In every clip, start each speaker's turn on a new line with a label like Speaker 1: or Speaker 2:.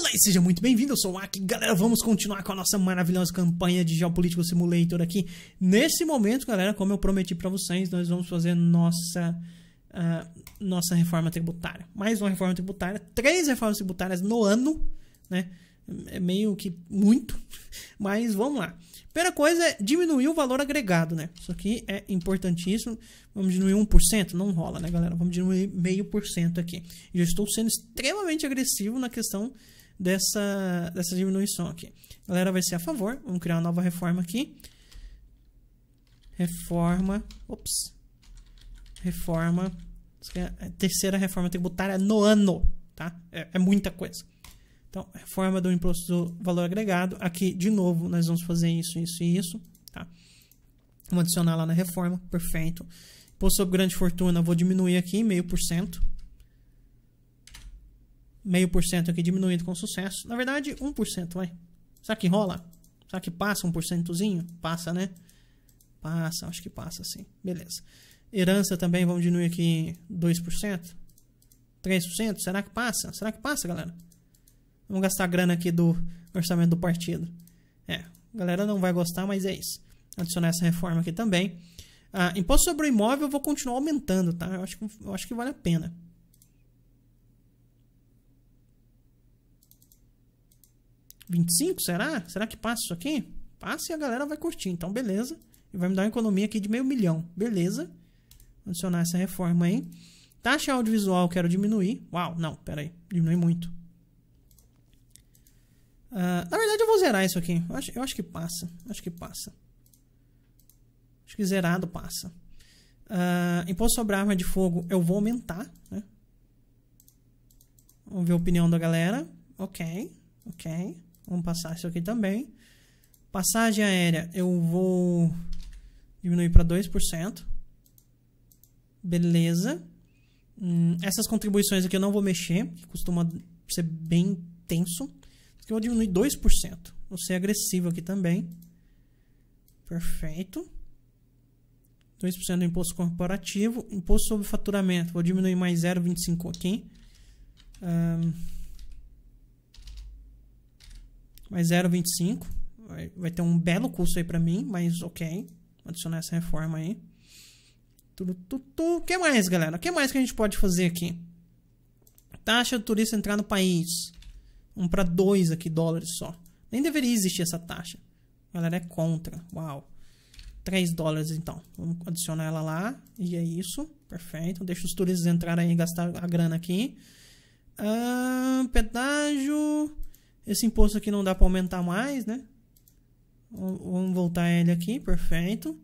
Speaker 1: Olá e seja muito bem-vindo, eu sou o Aki. Galera, vamos continuar com a nossa maravilhosa campanha de Geopolítico Simulator aqui. Nesse momento, galera, como eu prometi para vocês, nós vamos fazer nossa, uh, nossa reforma tributária. Mais uma reforma tributária, três reformas tributárias no ano, né? É meio que muito, mas vamos lá. Primeira coisa é diminuir o valor agregado, né? Isso aqui é importantíssimo. Vamos diminuir 1%? Não rola, né, galera? Vamos diminuir meio por cento aqui. Já estou sendo extremamente agressivo na questão dessa, dessa diminuição aqui. A galera vai ser a favor. Vamos criar uma nova reforma aqui. Reforma. Ops. Reforma. É a terceira reforma tributária no ano. Tá? É, é muita coisa. Então, reforma do imposto do valor agregado. Aqui, de novo, nós vamos fazer isso, isso e isso. Tá? Vamos adicionar lá na reforma. Perfeito. Imposto sobre grande fortuna, vou diminuir aqui meio por cento meio por cento aqui diminuído com sucesso. Na verdade, 1%, vai. Será que rola? Será que passa um porcentozinho? Passa, né? Passa, acho que passa sim. Beleza. Herança também, vamos diminuir aqui 2%. 3%? Será que passa? Será que passa, galera? Vamos gastar grana aqui do orçamento do partido. É, a galera não vai gostar, mas é isso. Adicionar essa reforma aqui também. Ah, imposto sobre o imóvel eu vou continuar aumentando, tá? Eu acho, que, eu acho que vale a pena. 25, será? Será que passa isso aqui? Passa e a galera vai curtir. Então, beleza. E vai me dar uma economia aqui de meio milhão. Beleza. Vou adicionar essa reforma aí. Taxa audiovisual quero diminuir. Uau, não, pera aí. Diminui muito. Uh, na verdade, eu vou zerar isso aqui. Eu acho, eu acho que passa. Acho que passa. Acho que zerado passa. Uh, imposto sobre arma de fogo eu vou aumentar, né? Vamos ver a opinião da galera. Ok, ok. Vamos passar isso aqui também. Passagem aérea, eu vou diminuir para 2%. Beleza. Hum, essas contribuições aqui eu não vou mexer, que costuma ser bem tenso. Eu vou diminuir 2%. Vou ser agressivo aqui também. Perfeito. 2% do imposto corporativo. Imposto sobre faturamento. Vou diminuir mais 0,25 aqui. Um, mais 0,25. Vai, vai ter um belo custo aí pra mim, mas ok. Vou adicionar essa reforma aí. O que mais, galera? O que mais que a gente pode fazer aqui? Taxa do turista entrar no país. 1 um para 2 aqui, dólares só. Nem deveria existir essa taxa. A galera é contra. Uau. 3 dólares, então. Vamos adicionar ela lá. E é isso. Perfeito. Deixa os turistas entrarem e gastar a grana aqui. Ah, pedágio... Esse imposto aqui não dá para aumentar mais, né? Vamos voltar ele aqui, perfeito.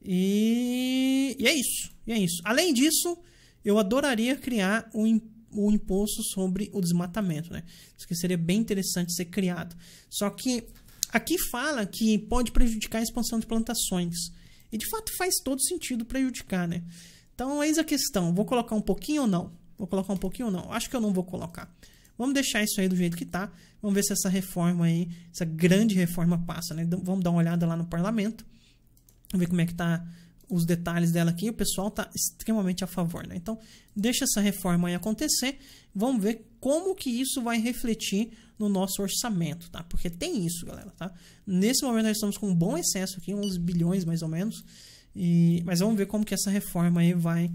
Speaker 1: E, e é isso, e é isso. Além disso, eu adoraria criar um o imposto sobre o desmatamento, né? Isso aqui seria bem interessante ser criado. Só que aqui fala que pode prejudicar a expansão de plantações. E de fato faz todo sentido prejudicar, né? Então, eis a questão. Vou colocar um pouquinho ou não? Vou colocar um pouquinho ou não? Acho que eu não vou colocar. Vamos deixar isso aí do jeito que tá. Vamos ver se essa reforma aí, essa grande reforma passa, né? Vamos dar uma olhada lá no parlamento. Vamos ver como é que tá os detalhes dela aqui. O pessoal tá extremamente a favor, né? Então, deixa essa reforma aí acontecer. Vamos ver como que isso vai refletir no nosso orçamento, tá? Porque tem isso, galera, tá? Nesse momento nós estamos com um bom excesso aqui, uns bilhões mais ou menos. E, mas vamos ver como que essa reforma aí vai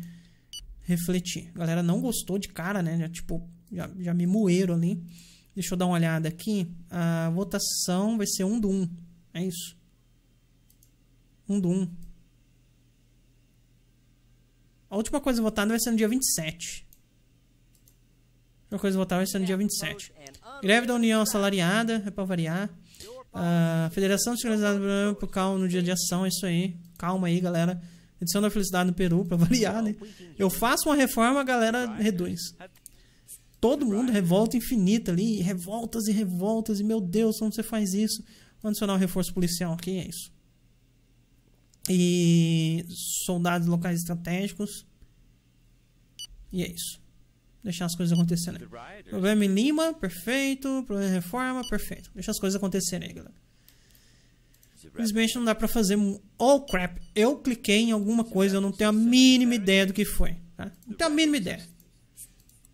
Speaker 1: refletir. A galera não gostou de cara, né? Já, tipo, já, já me moeram ali. Deixa eu dar uma olhada aqui. A votação vai ser 1 do 1. É isso. 1 do 1. A última coisa votada vai ser no dia 27. A última coisa votada vai ser no dia 27. Greve da União Assalariada, é pra variar. Uh, Federação de Sinalizados do Peru, calma no dia de ação, é isso aí. Calma aí, galera. Edição da Felicidade no Peru, pra variar, né? Eu faço uma reforma, a galera reduz todo mundo, revolta infinita ali, revoltas e revoltas, e meu Deus, como você faz isso? Vamos adicionar um reforço policial aqui, é isso. E soldados locais estratégicos. E é isso. Deixar as coisas acontecerem. Problema em Lima, perfeito. Problema em reforma, perfeito. Deixa as coisas acontecerem aí, galera. Infelizmente não dá pra fazer... Oh, crap. Eu cliquei em alguma coisa, eu não tenho a mínima ideia do que foi. Tá? Não tenho a mínima ideia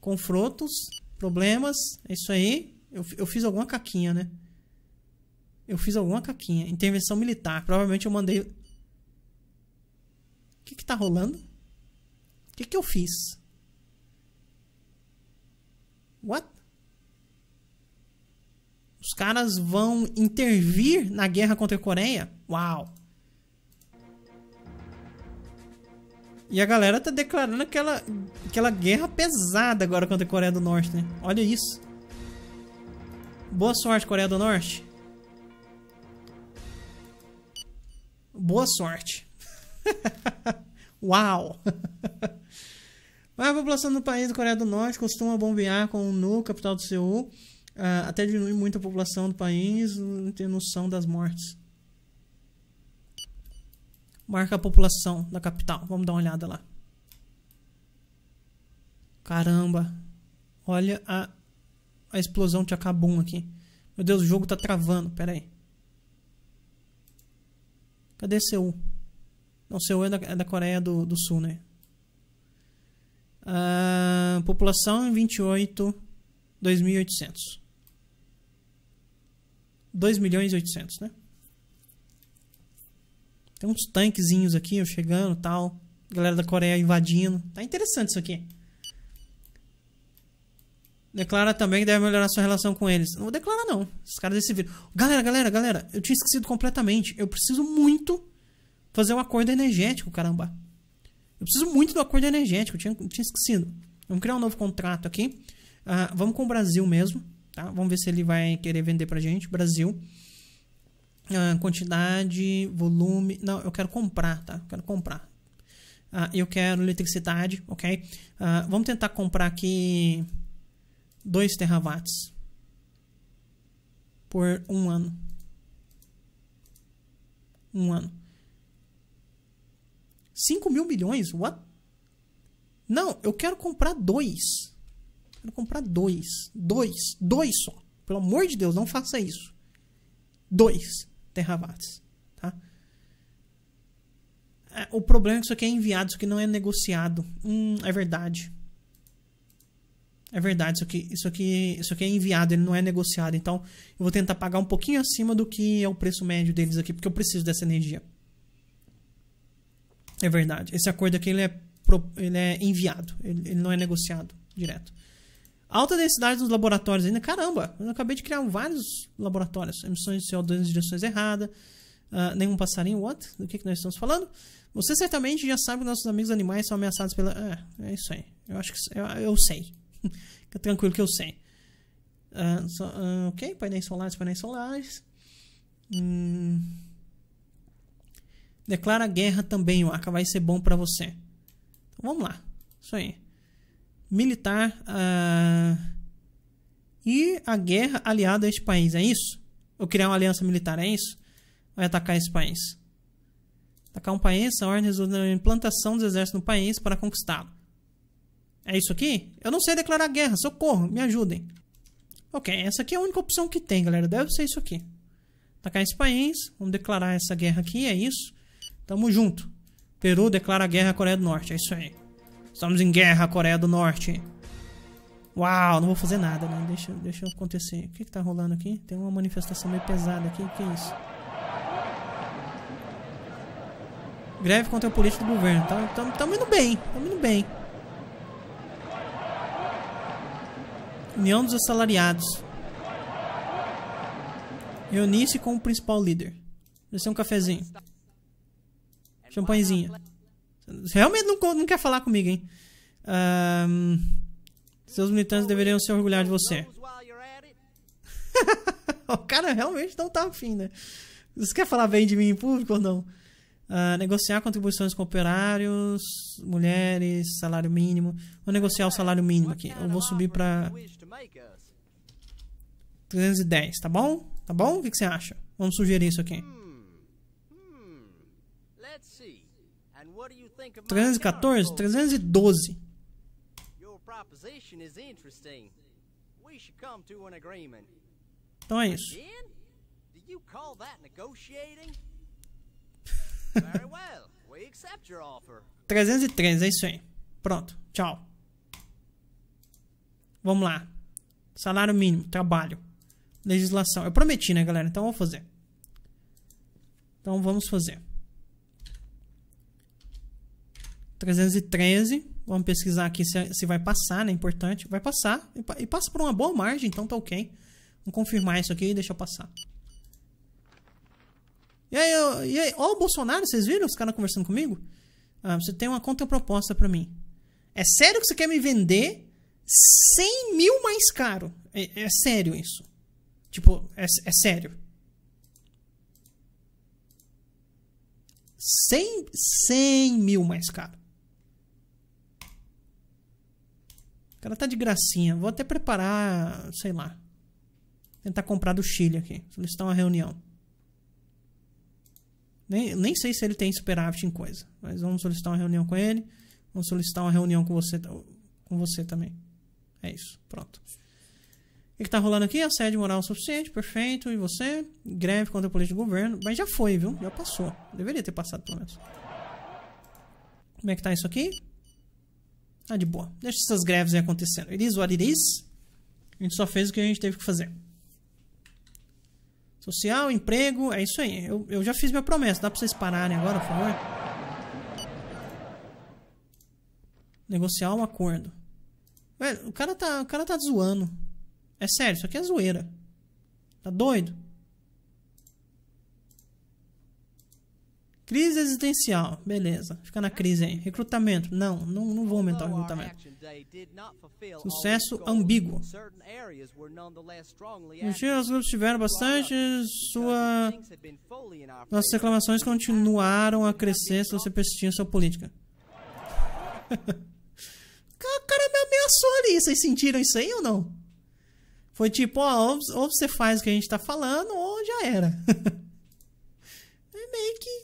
Speaker 1: confrontos, problemas, é isso aí. Eu, eu fiz alguma caquinha, né? Eu fiz alguma caquinha. Intervenção militar. Provavelmente eu mandei. O que que tá rolando? O que que eu fiz? What? Os caras vão intervir na guerra contra a Coreia? Uau! E a galera tá declarando aquela, aquela guerra pesada agora contra a Coreia do Norte, né? Olha isso. Boa sorte, Coreia do Norte. Boa sorte. Uau! Mas a população do país da Coreia do Norte costuma bombear com o Nu, capital do Seul, ah, até diminui muito a população do país, não tem noção das mortes marca a população da capital. Vamos dar uma olhada lá. Caramba. Olha a, a explosão de Acabum aqui. Meu Deus, o jogo tá travando. Pera aí. Cadê Seul? Não, Seul é da, é da Coreia do, do Sul, né? Ah, população em 28, 2.800. 2 milhões e 800, né? Tem uns tanquezinhos aqui, ó, chegando tal. Galera da Coreia invadindo. Tá interessante isso aqui. Declara também que deve melhorar sua relação com eles. Não vou declarar, não. Esses caras desse vídeo. Galera, galera, galera, eu tinha esquecido completamente. Eu preciso muito fazer um acordo energético, caramba. Eu preciso muito do acordo energético. Eu tinha, tinha esquecido. Vamos criar um novo contrato aqui. Uh, vamos com o Brasil mesmo, tá? Vamos ver se ele vai querer vender pra gente. Brasil. Ah, quantidade, volume. Não, eu quero comprar, tá? Eu quero comprar. Ah, eu quero eletricidade, ok? Ah, vamos tentar comprar aqui 2 terrawatts por um ano. Um ano. 5 mil milhões? What? Não, eu quero comprar dois. Quero comprar dois. Dois. Dois só. Pelo amor de Deus, não faça isso. Dois terrawatts. Tá? É, o problema é que isso aqui é enviado, isso aqui não é negociado. Hum, é verdade. É verdade, isso aqui, isso, aqui, isso aqui é enviado, ele não é negociado. Então, eu vou tentar pagar um pouquinho acima do que é o preço médio deles aqui, porque eu preciso dessa energia. É verdade. Esse acordo aqui ele é, ele é enviado, ele, ele não é negociado direto. Alta densidade nos laboratórios ainda. Caramba, eu acabei de criar vários laboratórios. Emissões de CO2 em direções erradas. Uh, nenhum passarinho, what? Do que, que nós estamos falando? Você certamente já sabe que nossos amigos animais são ameaçados pela... É, é isso aí. Eu acho que... Eu, eu sei. Fica tranquilo que eu sei. Uh, ah, so, uh, ah, ok, painéis solares, painéis solares. Hum. Declara guerra também, o vai ser bom para você. Então, vamos lá. Isso aí militar uh, e a guerra aliada a este país. É isso? Ou criar uma aliança militar? É isso? Vai atacar esse país? Atacar um país, a ordem resulta na implantação dos exércitos no país para conquistá-lo. É isso aqui? Eu não sei declarar guerra, socorro, me ajudem. Ok, essa aqui é a única opção que tem, galera. Deve ser isso aqui. Atacar esse país, vamos declarar essa guerra aqui, é isso. Tamo junto. Peru declara guerra à Coreia do Norte, é isso aí. Estamos em guerra, Coreia do Norte. Uau, não vou fazer nada, né? Deixa, deixa acontecer. O que, que tá rolando aqui? Tem uma manifestação meio pesada aqui. O que é isso? Greve contra a política do governo. Tá, tam, tam, indo bem. Tamo indo bem. União dos assalariados. Reunir-se com o principal líder. Vai ser um cafezinho. Champanhezinho. Você realmente não, não quer falar comigo, hein? Um, seus militantes deveriam se orgulhar de você. o cara realmente não tá afim, né? Você quer falar bem de mim em público ou não? Uh, negociar contribuições com operários, mulheres, salário mínimo. Vou negociar o salário mínimo aqui. Eu vou subir pra 310, tá bom? Tá bom? O que, que você acha? Vamos sugerir isso aqui. 314, 312. Então é isso.
Speaker 2: well. 303,
Speaker 1: é isso aí. Pronto, tchau. Vamos lá. Salário mínimo, trabalho, legislação. Eu prometi, né, galera? Então eu vou fazer. Então vamos fazer. 313. Vamos pesquisar aqui se, se vai passar, né? Importante. Vai passar. E, e passa por uma boa margem, então tá ok. Vamos confirmar isso aqui e deixa passar. E aí, e aí, ó o Bolsonaro, vocês viram os caras conversando comigo? Ah, você tem uma contraproposta para mim. É sério que você quer me vender 100 mil mais caro? É, é sério isso. Tipo, é, é sério. 100, 100 mil mais caro. cara tá de gracinha. Vou até preparar, sei lá. Tentar comprar do Chile aqui. Solicitar uma reunião. Nem, nem sei se ele tem superávit em coisa. Mas vamos solicitar uma reunião com ele. Vamos solicitar uma reunião com você, com você também. É isso. Pronto. O que, que tá rolando aqui? Assédio moral suficiente, perfeito. E você? Greve contra a polícia de governo. Mas já foi, viu? Já passou. Deveria ter passado pelo menos. Como é que tá isso aqui? Ah, de boa. Deixa essas greves aí acontecendo. It is what it is. A gente só fez o que a gente teve que fazer. Social, emprego, é isso aí. Eu, eu já fiz minha promessa. Dá pra vocês pararem agora, por favor? Negociar um acordo. Ué, o cara tá, o cara tá zoando. É sério, isso aqui é zoeira. Tá doido? Crise existencial, beleza. Fica na crise aí. Recrutamento, não, não, não vou aumentar o recrutamento. Sucesso ambíguo. Mentira, os grupos tiveram bastante. Sua... Nossas reclamações continuaram a crescer se você persistir em sua política. o cara me ameaçou ali. Vocês sentiram isso aí ou não? Foi tipo, ó, ou, ou você faz o que a gente tá falando, ou já era.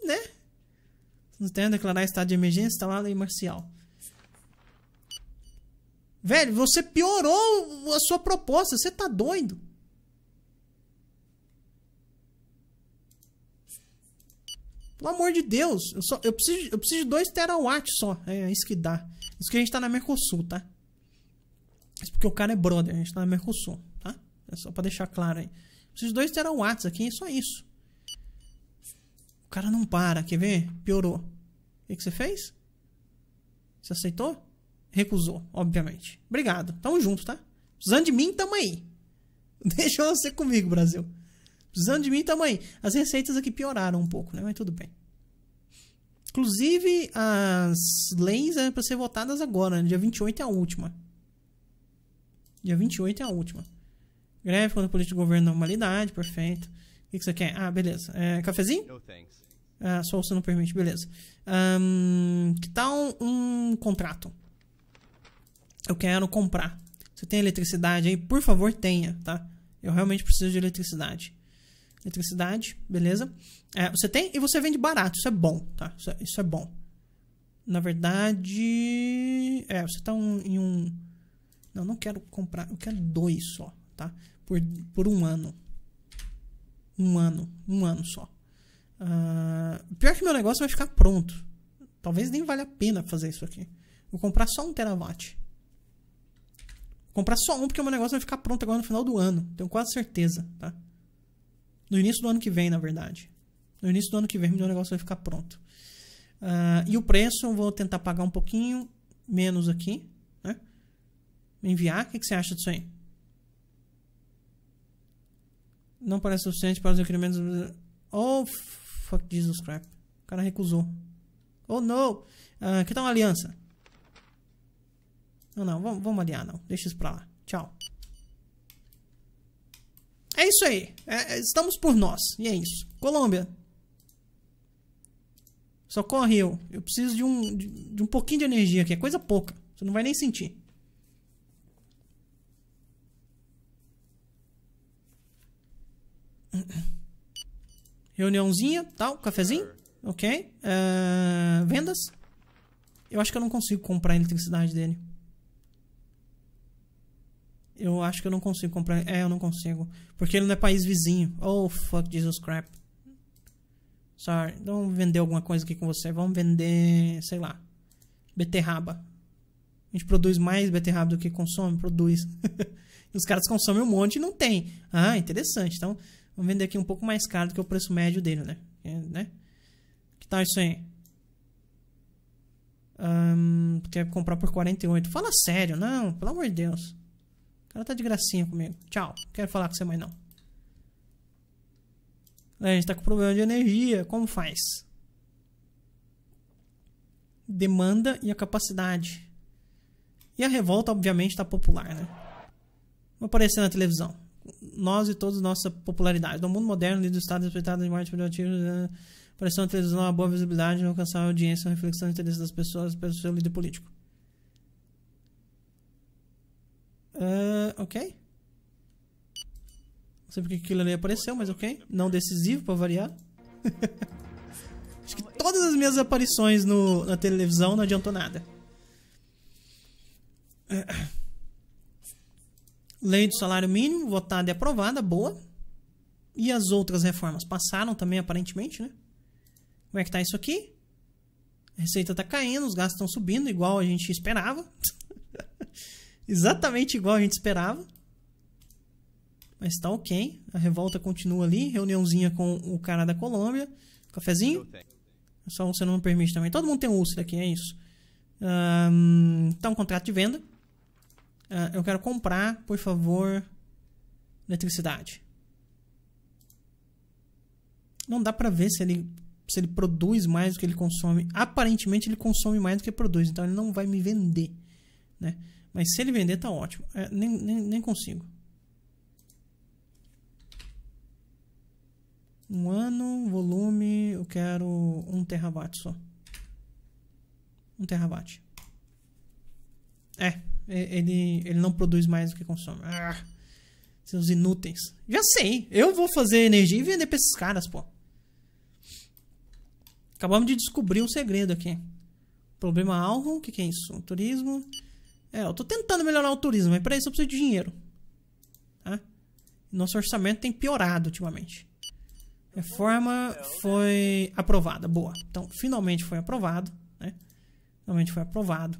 Speaker 1: né? Não tem a declarar estado de emergência, tá lá a lei marcial. Velho, você piorou a sua proposta. Você tá doido. Pelo amor de Deus, eu, só, eu, preciso, eu preciso de 2 terawatts só. É, é isso que dá. Isso que a gente tá na Mercosul, tá? Isso porque o cara é brother, a gente tá na Mercosul, tá? É só pra deixar claro aí. Preciso de 2 terawatts aqui, é só isso. O cara não para, quer ver? Piorou. O que, que você fez? Você aceitou? Recusou, obviamente. Obrigado. Tamo junto, tá? Precisando de mim, tamo aí. Deixa você comigo, Brasil. Precisando de mim, tamo aí. As receitas aqui pioraram um pouco, né? Mas tudo bem. Inclusive, as leis é para ser votadas agora, né? Dia 28 é a última. Dia 28 é a última. Greve quando política de governo normalidade, perfeito. O que, que você quer? Ah, beleza. É, cafezinho? Não, thanks. Ah, só você não permite, beleza. Um, que tal um contrato? Eu quero comprar. Você tem eletricidade aí? Por favor, tenha, tá? Eu realmente preciso de eletricidade. Eletricidade, beleza? É, você tem e você vende barato. Isso é bom, tá? Isso é, isso é bom. Na verdade... É, você tá um, em um... Não, não quero comprar. Eu quero dois só, tá? Por, por um ano. Um ano. Um ano só. Uh, pior que meu negócio vai ficar pronto. Talvez nem valha a pena fazer isso aqui. Vou comprar só um terawatt. Vou comprar só um porque meu negócio vai ficar pronto agora no final do ano. Tenho quase certeza, tá? No início do ano que vem, na verdade. No início do ano que vem, meu negócio vai ficar pronto. Uh, e o preço, eu vou tentar pagar um pouquinho menos aqui, né? Enviar. O que, que você acha disso aí? não parece suficiente para os requerimentos. Oh, fuck Jesus crap. O cara recusou. Oh, não! Uh, ah, que tal uma aliança? Não, não, vamos, vamos aliar, não. Deixa isso pra lá. Tchau. É isso aí. É, é, estamos por nós. E é isso. Colômbia. Socorre eu. Eu preciso de um, de, de um pouquinho de energia aqui. É coisa pouca. Você não vai nem sentir. Reuniãozinha, tal, cafezinho. Ok. Uh, vendas. Eu acho que eu não consigo comprar a eletricidade dele. Eu acho que eu não consigo comprar. É, eu não consigo. Porque ele não é país vizinho. Oh, fuck Jesus crap. Sorry. Vamos vender alguma coisa aqui com você. Vamos vender, sei lá. Beterraba. A gente produz mais beterraba do que consome? Produz. Os caras consomem um monte e não tem. Ah, interessante. Então, Vamos vender aqui um pouco mais caro do que o preço médio dele, né? É, né? Que tal isso aí? Um, quer comprar por 48. Fala sério, não. Pelo amor de Deus. O cara tá de gracinha comigo. Tchau. Não quero falar com você mais não. É, a gente tá com problema de energia. Como faz? Demanda e a capacidade. E a revolta, obviamente, tá popular, né? Vai aparecer na televisão nós e todos nossa popularidade. No mundo moderno, lido do Estado respeitado de morte privativa, né, pressão da televisão, uma boa visibilidade, alcançar a audiência, a reflexão do interesse das pessoas pelo seu líder político. Uh, ok. Não sei porque aquilo ali apareceu, mas ok. Não decisivo para variar. Acho que todas as minhas aparições no, na televisão não adiantou nada. Uh. Lei do salário mínimo, votada e aprovada, boa. E as outras reformas passaram também, aparentemente, né? Como é que tá isso aqui? A receita tá caindo, os gastos estão subindo, igual a gente esperava. Exatamente igual a gente esperava. Mas tá ok. A revolta continua ali. Reuniãozinha com o cara da Colômbia. Cafezinho. Só você não me permite também. Todo mundo tem úlcera aqui, é isso. Um, tá um contrato de venda. Uh, eu quero comprar, por favor, eletricidade. Não dá pra ver se ele, se ele produz mais do que ele consome. Aparentemente ele consome mais do que produz, então ele não vai me vender. Né? Mas se ele vender, tá ótimo. É, nem, nem, nem consigo. Um ano, volume, eu quero um terawatt só. Um terawatt. É, ele, ele não produz mais do que consome. Ah, seus inúteis. Já sei, eu vou fazer energia e vender pra esses caras, pô. Acabamos de descobrir um segredo aqui. Problema alvo, o que, que é isso? O turismo. É, eu tô tentando melhorar o turismo, mas pra isso eu preciso de dinheiro. Tá? Nosso orçamento tem piorado ultimamente. Reforma foi aprovada, boa. Então, finalmente foi aprovado, né? Finalmente foi aprovado.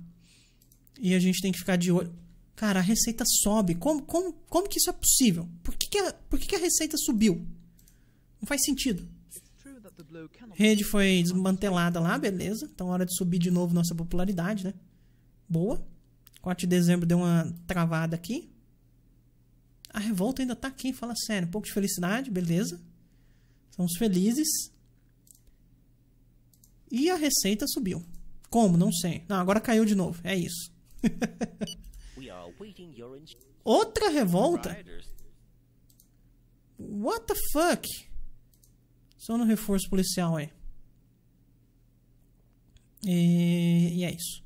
Speaker 1: E a gente tem que ficar de olho. Cara, a receita sobe. Como, como, como que isso é possível? Por que, que, a, por que, que a receita subiu? Não faz sentido. Rede foi desmantelada lá, beleza. Então, hora de subir de novo nossa popularidade, né? Boa. 4 de dezembro deu uma travada aqui. A revolta ainda tá aqui, fala sério. Um pouco de felicidade, beleza. Somos felizes. E a receita subiu. Como? Não sei. Não, agora caiu de novo. É isso.
Speaker 2: Outra revolta?
Speaker 1: What the fuck? Só no reforço policial aí. É. E, e é isso.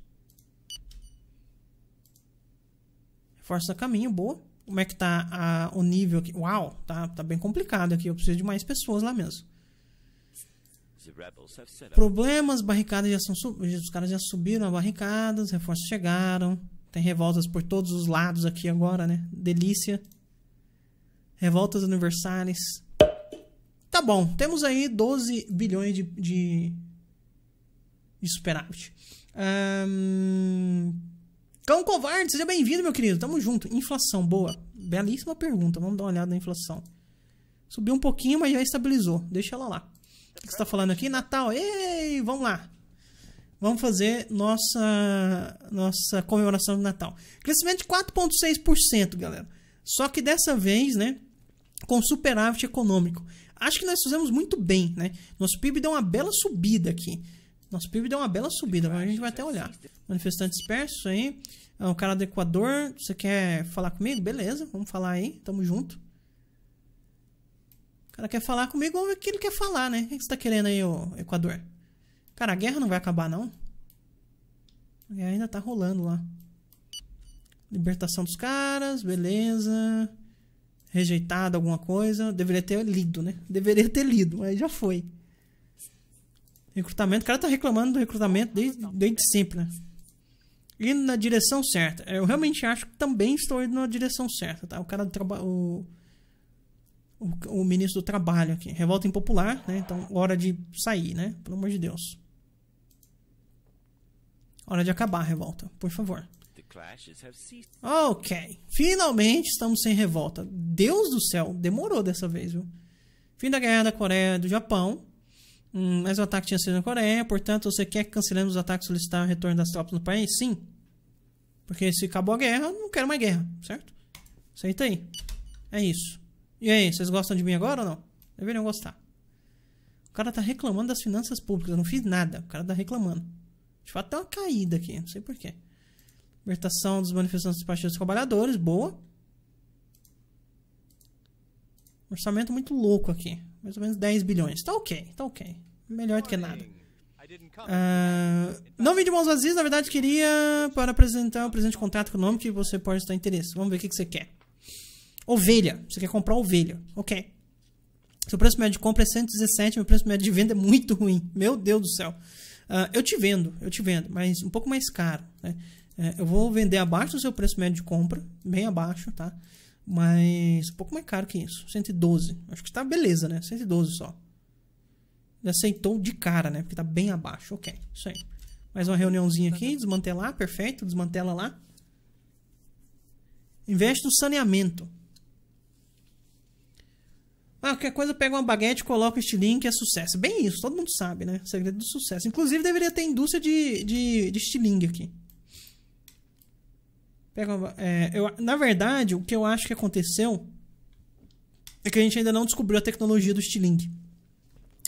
Speaker 1: Reforça caminho, boa. Como é que tá a, o nível aqui? Uau, tá, tá bem complicado aqui. Eu preciso de mais pessoas lá mesmo problemas, barricadas já são os caras já subiram a barricada, os reforços chegaram, tem revoltas por todos os lados aqui agora, né? Delícia. Revoltas universais. Tá bom, temos aí 12 bilhões de, de, de superávit. Cão Covarde, seja bem-vindo, meu querido. Tamo junto. Inflação, boa. Belíssima pergunta. Vamos dar uma olhada na inflação. Subiu um pouquinho, mas já estabilizou. Deixa ela lá. O que você está falando aqui? Natal, ei, vamos lá. Vamos fazer nossa, nossa comemoração de Natal. Crescimento de 4,6%, galera. Só que dessa vez, né, com superávit econômico. Acho que nós fizemos muito bem, né? Nosso PIB deu uma bela subida aqui. Nosso PIB deu uma bela subida, agora a gente vai até olhar. Manifestante disperso aí. Ah, o cara do Equador, você quer falar comigo? Beleza, vamos falar aí, tamo junto. O cara quer falar comigo o que ele quer falar, né? O que você tá querendo aí, ô Equador? Cara, a guerra não vai acabar, não? A guerra ainda tá rolando lá. Libertação dos caras, beleza. Rejeitado alguma coisa. Deveria ter lido, né? Deveria ter lido, mas já foi. Recrutamento, o cara tá reclamando do recrutamento desde, desde sempre, né? Indo na direção certa. Eu realmente acho que também estou indo na direção certa, tá? O cara do o, o ministro do Trabalho aqui. Revolta impopular, né? Então, hora de sair, né? Pelo amor de Deus. Hora de acabar a revolta, por favor. Ok. Finalmente estamos sem revolta. Deus do céu, demorou dessa vez, viu? Fim da guerra da Coreia do Japão. Hum, mas o ataque tinha sido na Coreia, portanto, você quer que cancelemos os ataques e solicitar o retorno das tropas no país? Sim. Porque se acabou a guerra, não quero mais guerra, certo? Aceita aí. É isso. E aí, vocês gostam de mim agora ou não? Deveriam gostar. O cara tá reclamando das finanças públicas. Eu não fiz nada. O cara tá reclamando. De fato, tem tá uma caída aqui. Não sei porquê. Libertação dos manifestantes dos partidos trabalhadores. Boa. Orçamento muito louco aqui. Mais ou menos 10 bilhões. Tá ok, tá ok. Melhor do que nada. Uh, não vim de mãos vazias, na verdade queria para apresentar o presente contrato econômico que você pode estar interesse. Vamos ver o que, que você quer. Ovelha. Você quer comprar ovelha. Ok. Seu preço médio de compra é 117, meu preço médio de venda é muito ruim. Meu Deus do céu. Uh, eu te vendo, eu te vendo, mas um pouco mais caro. Né? Uh, eu vou vender abaixo do seu preço médio de compra, bem abaixo, tá? Mas um pouco mais caro que isso. 112. Acho que tá beleza, né? 112 só. Ele aceitou de cara, né? Porque tá bem abaixo. Ok, isso aí. Mais uma reuniãozinha aqui, desmantelar, perfeito, desmantela lá. Investe no saneamento. Ah, qualquer coisa, pega uma baguete, coloca este link, é sucesso. Bem isso, todo mundo sabe, né? Segredo do sucesso. Inclusive, deveria ter indústria de, de, de estilingue aqui. Pega uma, é, eu, na verdade, o que eu acho que aconteceu é que a gente ainda não descobriu a tecnologia do estilingue.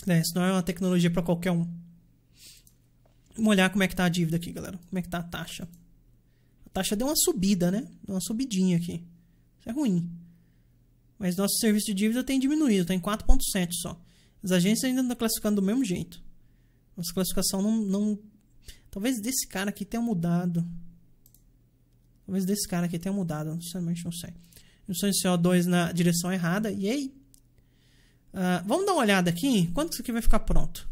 Speaker 1: Né? Isso não é uma tecnologia para qualquer um. Vamos olhar como é que tá a dívida aqui, galera. Como é que tá a taxa. A taxa deu uma subida, né? Deu uma subidinha aqui. Isso é ruim. Mas nosso serviço de dívida tem diminuído, está em 4,7 só. As agências ainda estão classificando do mesmo jeito. Nossa classificação não, não. Talvez desse cara aqui tenha mudado. Talvez desse cara aqui tenha mudado, sinceramente não sei. Emissões de CO2 na direção errada, e aí? Uh, vamos dar uma olhada aqui. Quanto isso aqui vai ficar pronto?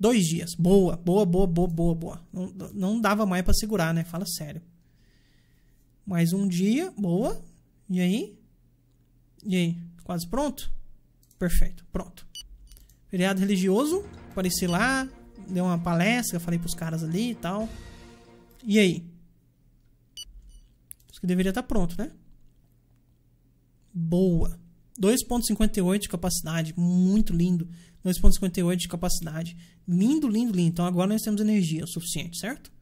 Speaker 1: Dois dias. Boa, boa, boa, boa, boa, boa. Não, não dava mais para segurar, né? Fala sério. Mais um dia, boa. E aí? E aí? Quase pronto? Perfeito, pronto. Feriado religioso, apareci lá, dei uma palestra, falei pros caras ali e tal. E aí? Isso que deveria estar tá pronto, né? Boa. 2.58 de capacidade, muito lindo. 2.58 de capacidade. Lindo, lindo, lindo. Então agora nós temos energia o suficiente, certo?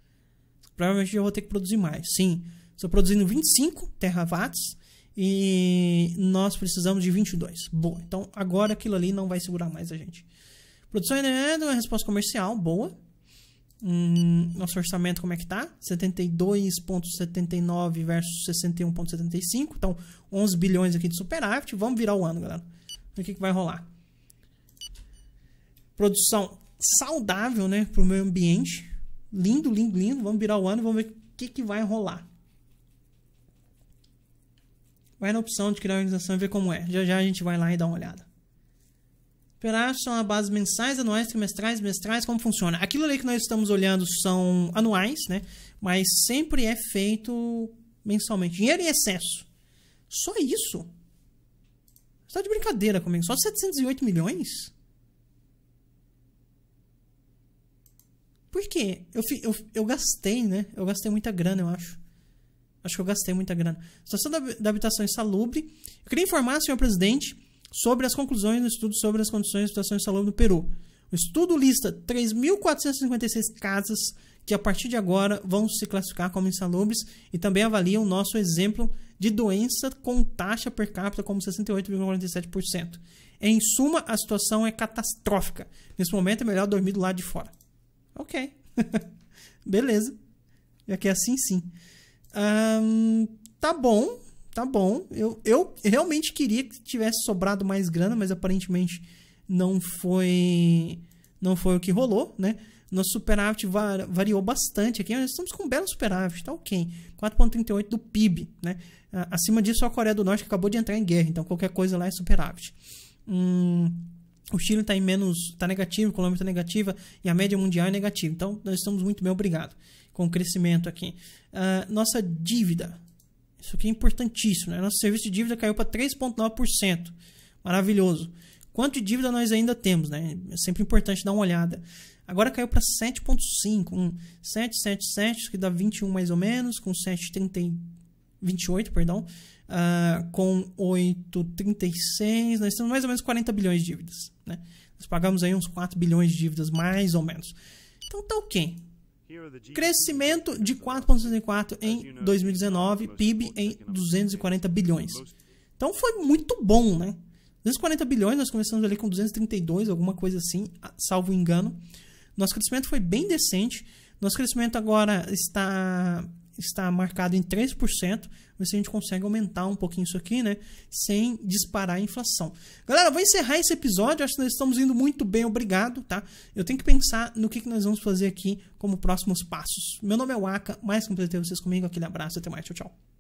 Speaker 1: Provavelmente eu vou ter que produzir mais. Sim, estou produzindo 25 terrawatts e nós precisamos de 22. Boa. Então agora aquilo ali não vai segurar mais a gente. Produção é uma resposta comercial, boa. Hum, nosso orçamento como é que tá? 72.79 versus 61.75. Então 11 bilhões aqui de superávit. Vamos virar o ano, galera. O que, que vai rolar? Produção saudável, né, para o meio ambiente. Lindo, lindo, lindo. Vamos virar o ano, vamos ver o que, que vai rolar vai na opção de criar organização e ver como é. Já já a gente vai lá e dá uma olhada. Perários são a base mensais, anuais, trimestrais, mestrais, como funciona. Aquilo ali que nós estamos olhando são anuais, né? Mas sempre é feito mensalmente. Dinheiro em excesso. Só isso? Você está de brincadeira comigo. Só 708 milhões? Por quê? Eu, eu, eu gastei, né? Eu gastei muita grana, eu acho. Acho que eu gastei muita grana. Situação da, da habitação insalubre. Eu queria informar, senhor presidente, sobre as conclusões do estudo sobre as condições de habitação insalubre no Peru. O estudo lista 3.456 casas que a partir de agora vão se classificar como insalubres e também avalia o nosso exemplo de doença com taxa per capita como 68,47%. Em suma, a situação é catastrófica. Nesse momento é melhor dormir do lado de fora. Ok. Beleza. Já é que é assim, sim. Um, tá bom, tá bom. Eu, eu realmente queria que tivesse sobrado mais grana, mas aparentemente não foi não foi o que rolou, né? Nosso superávit var, variou bastante aqui. Nós estamos com um belo superávit, tá ok. 4,38 do PIB, né? Acima disso, a Coreia do Norte acabou de entrar em guerra, então qualquer coisa lá é superávit. Hum, o Chile está em menos, está negativo, o Colômbia está negativa e a média mundial é negativa. Então, nós estamos muito bem, obrigado com o crescimento aqui. Uh, nossa dívida. Isso aqui é importantíssimo. Né? Nosso serviço de dívida caiu para 3,9%. Maravilhoso. Quanto de dívida nós ainda temos? Né? É sempre importante dar uma olhada. Agora caiu para 7,5. Um 777, que dá 21 mais ou menos, com 7,30. 28, perdão. Uh, com 8,36. Nós temos mais ou menos 40 bilhões de dívidas. Né? Nós pagamos aí uns 4 bilhões de dívidas, mais ou menos. Então tá ok. Crescimento de 4,64 em 2019, PIB em 240 bilhões. Então foi muito bom, né? 240 bilhões, nós começamos ali com 232, alguma coisa assim, salvo engano. Nosso crescimento foi bem decente. Nosso crescimento agora está está marcado em 3%, ver se a gente consegue aumentar um pouquinho isso aqui, né? Sem disparar a inflação. Galera, vou encerrar esse episódio. Acho que nós estamos indo muito bem, obrigado, tá? Eu tenho que pensar no que, nós vamos fazer aqui como próximos passos. Meu nome é Waka, mais ter é vocês comigo. Aquele abraço, até mais, tchau, tchau.